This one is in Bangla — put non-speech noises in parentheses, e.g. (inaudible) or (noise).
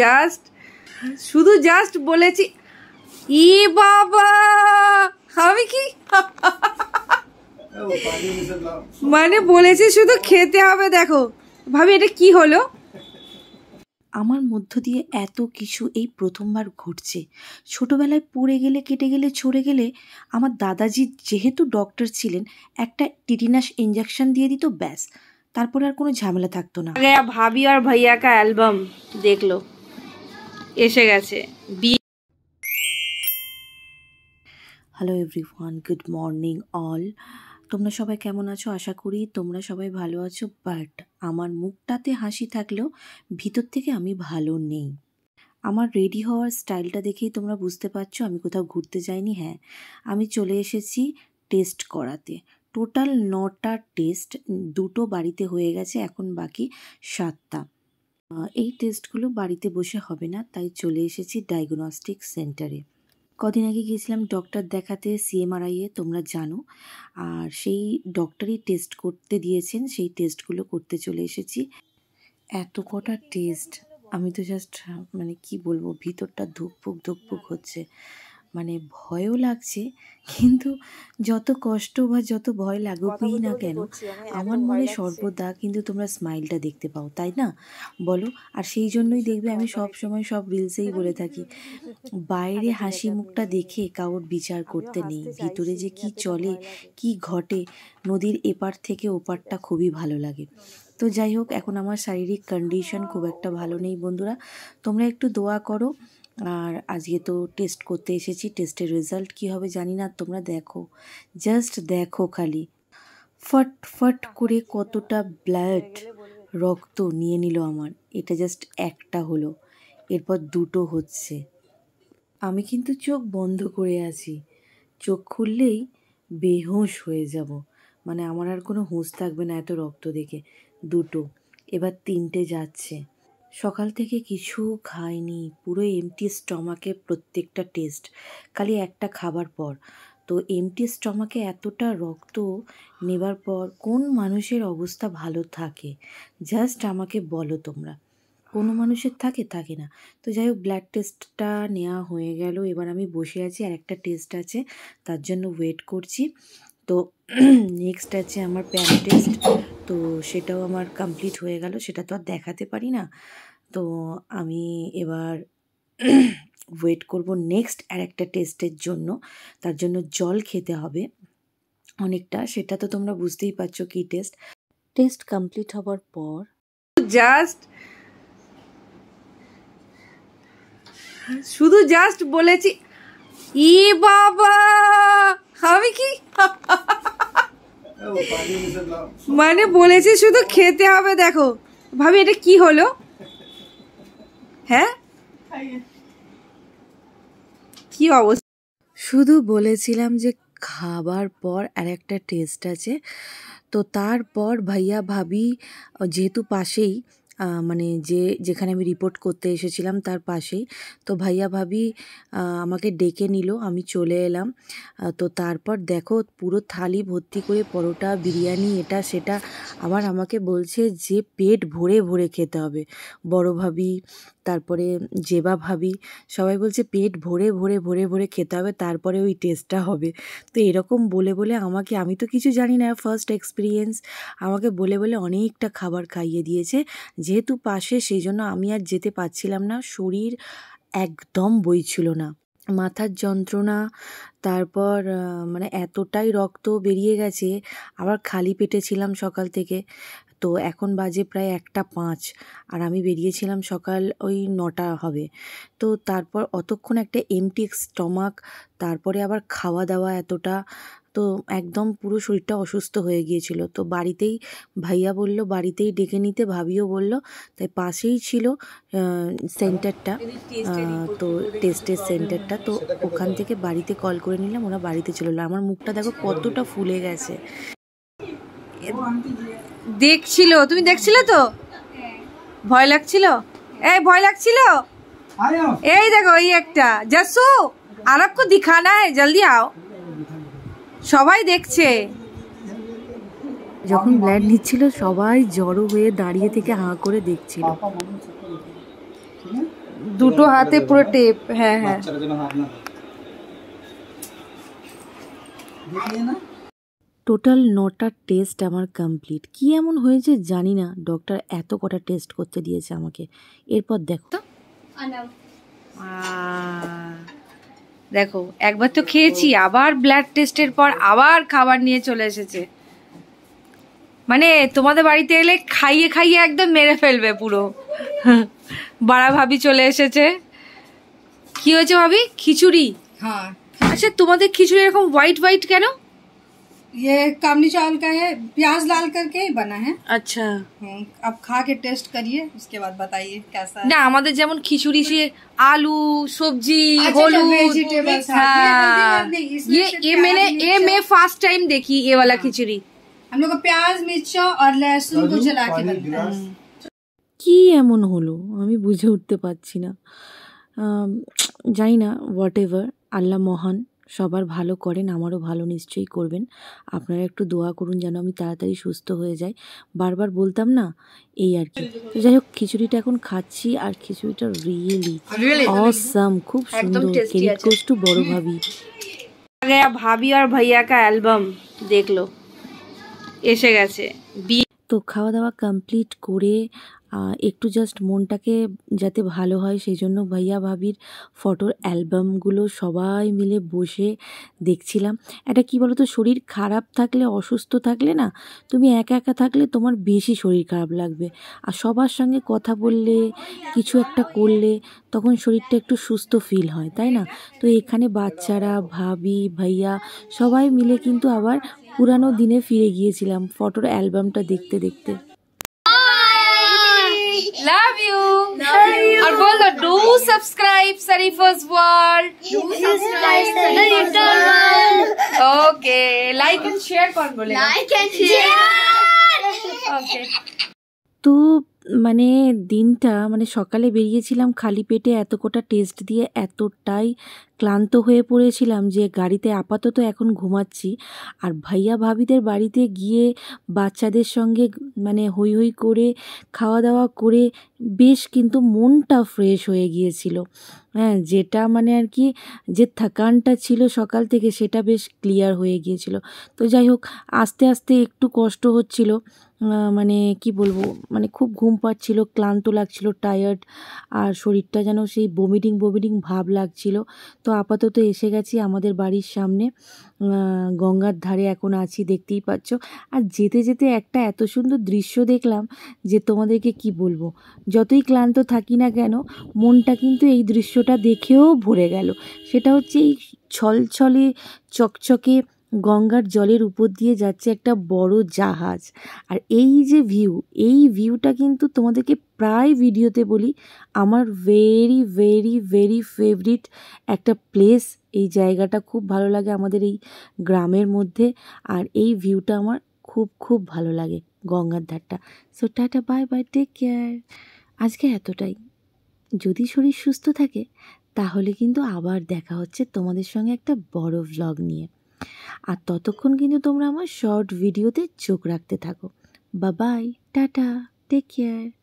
জাস্ট শুধু জাস্ট বলেছি ই বাবা আমি কি মানে বলেছে শুধু খেতে হবে দেখো ভাবি এটা কি হলো আমার মধ্য দিয়ে এত কিছু এই প্রথমবার ঘটছে ছোটবেলায় পড়ে গেলে কেটে গেলে ছড়ে গেলে আমার দাদাজি যেহেতু ডক্টর ছিলেন একটা টিটিনাস ইঞ্জেকশন দিয়ে দিত ব্যাস তারপরে আর কোনো ঝামেলা থাকতো না ভাবি আর ভাইয়া কা অ্যালবাম দেখলো এসে গেছে বি hello everyone good morning all তোমরা সবাই কেমন আছো আশা করি তোমরা সবাই ভালো আছো বাট আমার মুখটাতে হাসি থাকলেও ভিতর থেকে আমি ভালো নেই আমার রেডি হওয়ার স্টাইলটা দেখেই তোমরা বুঝতে পারছো আমি কোথাও ঘুরতে যাইনি হ্যাঁ আমি চলে এসেছি টেস্ট করাতে টোটাল নটা টেস্ট দুটো বাড়িতে হয়ে গেছে এখন বাকি সাতটা এই টেস্টগুলো বাড়িতে বসে হবে না তাই চলে এসেছি ডায়াগনস্টিক সেন্টারে কদিন আগে গিয়েছিলাম ডক্টর দেখাতে এ তোমরা জানো আর সেই ডক্টরই টেস্ট করতে দিয়েছেন সেই টেস্টগুলো করতে চলে এসেছি এত কটা টেস্ট আমি তো জাস্ট মানে কি বলবো ভিতরটা ধুকপুক ধুকপুক হচ্ছে মানে ভয়ও লাগছে কিন্তু যত কষ্ট বা যত ভয় লাগুকই না কেন আমার মনে সর্বদা কিন্তু তোমরা স্মাইলটা দেখতে পাও তাই না বলো আর সেই জন্যই দেখবে আমি সব সময় সব রিলসেই বলে থাকি বাইরে আচ্ছা, হাসি আচ্ছা, মুখটা আচ্ছা। দেখে কাউর বিচার করতে নেই ভিতরে যে কি চলে কি ঘটে নদীর এপার থেকে ওপারটা খুবই ভালো লাগে তো যাই হোক এখন আমার শারীরিক কন্ডিশন খুব একটা ভালো নেই বন্ধুরা তোমরা একটু দোয়া করো আর আজকে তো টেস্ট করতে এসেছি টেস্টের রেজাল্ট কি হবে জানি না তোমরা দেখো জাস্ট দেখো খালি ফট করে কতটা ব্লাড রক্ত নিয়ে নিল আমার এটা জাস্ট একটা হলো এরপর দুটো হচ্ছে আমি কিন্তু চোখ বন্ধ করে আছি চোখ খুললেই বেহোশ হয়ে যাব মানে আমার আর কোনো হুঁশ থাকবে না এত রক্ত দেখে দুটো এবার তিনটে যাচ্ছে সকাল থেকে কিছু খাইনি পুরো এমটি স্টমাকে প্রত্যেকটা টেস্ট খালি একটা খাবার পর তো এমটি স্টমাকে এতটা রক্ত নেবার পর কোন মানুষের অবস্থা ভালো থাকে জাস্ট আমাকে বলো তোমরা কোনো মানুষের থাকে থাকে না তো যাই হোক ব্লাড টেস্টটা নেওয়া হয়ে গেল এবার আমি বসে আছি আর একটা টেস্ট আছে তার জন্য ওয়েট করছি তো নেক্সট (clears throat) আছে আমার প্যান টেস্ট তো সেটাও আমার কমপ্লিট হয়ে গেল সেটা তো আর দেখাতে পারি না তো আমি এবার ওয়েট করব নেক্সট আর একটা টেস্টের জন্য তার জন্য জল খেতে হবে অনেকটা সেটা তো তোমরা বুঝতেই পারছো কি টেস্ট টেস্ট কমপ্লিট হবার পর জাস্ট শুধু জাস্ট বলেছি ই বাবা আমি কি (laughs) মানে বলেছে শুধু খেতে হবে দেখো ভাবি এটা কি হলো হ্যাঁ কি অবস্থা শুধু বলেছিলাম যে খাবার পর আর একটা টেস্ট আছে তো তারপর ভাইয়া ভাবি যেহেতু পাশেই মানে যে যেখানে আমি রিপোর্ট করতে এসেছিলাম তার পাশেই তো ভাইয়া ভাবি আমাকে ডেকে নিল আমি চলে এলাম তো তারপর দেখো পুরো থালি ভর্তি করে পরোটা বিরিয়ানি এটা সেটা আবার আমাকে বলছে যে পেট ভরে ভরে খেতে হবে বড় ভাবি তারপরে জেবা ভাবি সবাই বলছে পেট ভরে ভরে ভরে ভরে খেতে হবে তারপরে ওই টেস্টটা হবে তো এরকম বলে বলে আমাকে আমি তো কিছু জানি না ফার্স্ট এক্সপিরিয়েন্স আমাকে বলে বলে অনেকটা খাবার খাইয়ে দিয়েছে যেহেতু পাশে সেই জন্য আমি আর যেতে পারছিলাম না শরীর একদম বইছিল না মাথার যন্ত্রণা তারপর মানে এতটাই রক্ত বেরিয়ে গেছে আবার খালি পেটে ছিলাম সকাল থেকে তো এখন বাজে প্রায় একটা পাঁচ আর আমি বেরিয়েছিলাম সকাল ওই নটা হবে তো তারপর অতক্ষণ একটা এমটি স্টমাক তারপরে আবার খাওয়া দাওয়া এতটা তো একদম পুরো শরীরটা অসুস্থ হয়ে গিয়েছিল তো বাড়িতেই ভাইয়া বলল বাড়িতেই ডেকে নিতে ভাবিও বলল তাই পাশেই ছিল সেন্টারটা তো টেস্টের সেন্টারটা তো ওখান থেকে বাড়িতে কল করে নিলাম ওরা বাড়িতে চলে আমার মুখটা দেখো কতটা ফুলে গেছে দেখছিল তুমি দেখছিলে তো ভয় লাগছিল এই ভয় লাগছিল এই দেখো এই একটা জাসু আরবকে দিখা না জলদি আও সবাই দেখছে যখন ব্ল্যাড নিচ্ছিল সবাই জড়ো হয়ে দাঁড়িয়ে থেকে হাঁ করে দেখছিল দুটো হাতে পুরো টেপ হ্যাঁ হ্যাঁ টোটাল নটা টেস্ট আমার কমপ্লিট কি এমন হয়েছে জানি না ডক্টর এত কটা টেস্ট করতে দিয়েছে আমাকে এরপর দেখো দেখো একবার তো খেয়েছি আবার ব্লাড টেস্টের পর আবার খাবার নিয়ে চলে এসেছে মানে তোমাদের বাড়িতে এলে খাইয়ে খাইয়ে একদম মেরে ফেলবে পুরো বাড়া ভাবি চলে এসেছে কি হয়েছে ভাবি খিচুড়ি হ্যাঁ আচ্ছা তোমাদের খিচুড়ি এরকম হোয়াইট হোয়াইট কেন ये कामनी चावल का है प्याज डाल करके ही बना है अच्छा अब हम्म, खा के टेस्ट करिए उसके बाद बताइए कैसा না আমাদের যেমন খিচুড়ি সে আলু সবজি হলুদ ये ये मैंने ये मैं फर्स्ट टाइम देखी ये वाला हाँ। खिचड़ी हम लोग प्याज मिर्चा और लहसुन को जला के কি এমন হলো আমি বুঝে উঠতে পারছি না জানি না হোয়াট এভার আল্লাহ মহান সবার ভালো করেন আমারও ভালো নিশ্চয়ই করবেন আপনারা একটু দোয়া করুন যেন আমি তাড়াতাড়ি সুস্থ হয়ে যাই বারবার বলতাম না এই আর কি যাই হোক খিচুড়িটা এখন খাচ্ছি আর খিচুড়িটা রিয়েলি অসাম খুব সুন্দর কেরিট বড় ভাবি ভাবি আর ভাইয়া কা অ্যালবাম দেখলো এসে গেছে তো খাওয়া দাওয়া কমপ্লিট করে একটু জাস্ট মনটাকে যাতে ভালো হয় সেই জন্য ভাইয়া ভাবির ফটোর অ্যালবামগুলো সবাই মিলে বসে দেখছিলাম এটা কি বলো তো শরীর খারাপ থাকলে অসুস্থ থাকলে না তুমি একা একা থাকলে তোমার বেশি শরীর খারাপ লাগবে আর সবার সঙ্গে কথা বললে কিছু একটা করলে তখন শরীরটা একটু সুস্থ ফিল হয় তাই না তো এখানে বাচ্চারা ভাবি ভাইয়া সবাই মিলে কিন্তু আবার পুরানো দিনে ফিরে গিয়েছিলাম ফটোর অ্যালবামটা দেখতে দেখতে Do subscribe Sarifa's World. Do subscribe Sarifa's World. Okay. Like and share कौन बोलेगा? Like and share. Okay. तो মানে দিনটা মানে সকালে বেরিয়েছিলাম খালি পেটে এত কোটা টেস্ট দিয়ে এতটাই ক্লান্ত হয়ে পড়েছিলাম যে গাড়িতে আপাতত এখন ঘুমাচ্ছি আর ভাইয়া ভাবিদের বাড়িতে গিয়ে বাচ্চাদের সঙ্গে মানে হই হই করে খাওয়া দাওয়া করে বেশ কিন্তু মনটা ফ্রেশ হয়ে গিয়েছিল হ্যাঁ যেটা মানে আর কি যে থাকানটা ছিল সকাল থেকে সেটা বেশ ক্লিয়ার হয়ে গিয়েছিল তো যাই হোক আস্তে আস্তে একটু কষ্ট হচ্ছিল মানে কি বলবো মানে খুব ঘুম পাচ্ছিল ক্লান্ত লাগছিল টায়ার্ড আর শরীরটা যেন সেই বমিটিং বমিটিং ভাব লাগছিল তো আপাতত এসে গেছি আমাদের বাড়ির সামনে গঙ্গার ধারে এখন আছি দেখতেই পাচ্ছ আর যেতে যেতে একটা এত সুন্দর দৃশ্য দেখলাম যে তোমাদেরকে কি বলবো যতই ক্লান্ত থাকি না কেন মনটা কিন্তু এই দৃশ্যটা দেখেও ভরে গেল সেটা হচ্ছে এই ছলছলে চকচকে গঙ্গার জলের উপর দিয়ে যাচ্ছে একটা বড় জাহাজ আর এই যে ভিউ এই ভিউটা কিন্তু তোমাদেরকে প্রায় ভিডিওতে বলি আমার ভেরি ভেরি ভেরি ফেভারিট একটা প্লেস এই জায়গাটা খুব ভালো লাগে আমাদের এই গ্রামের মধ্যে আর এই ভিউটা আমার খুব খুব ভালো লাগে গঙ্গার ধারটা so tata bye bye take care আজকে এতটাই যদি শরীর সুস্থ থাকে তাহলে কিন্তু আবার দেখা হচ্ছে তোমাদের সঙ্গে একটা বড় ভ্লগ নিয়ে আর ততক্ষণ কিন্তু তোমরা আমার শর্ট ভিডিওতে চোখ রাখতে থাকো বা বাই টাটা টেক কেয়ার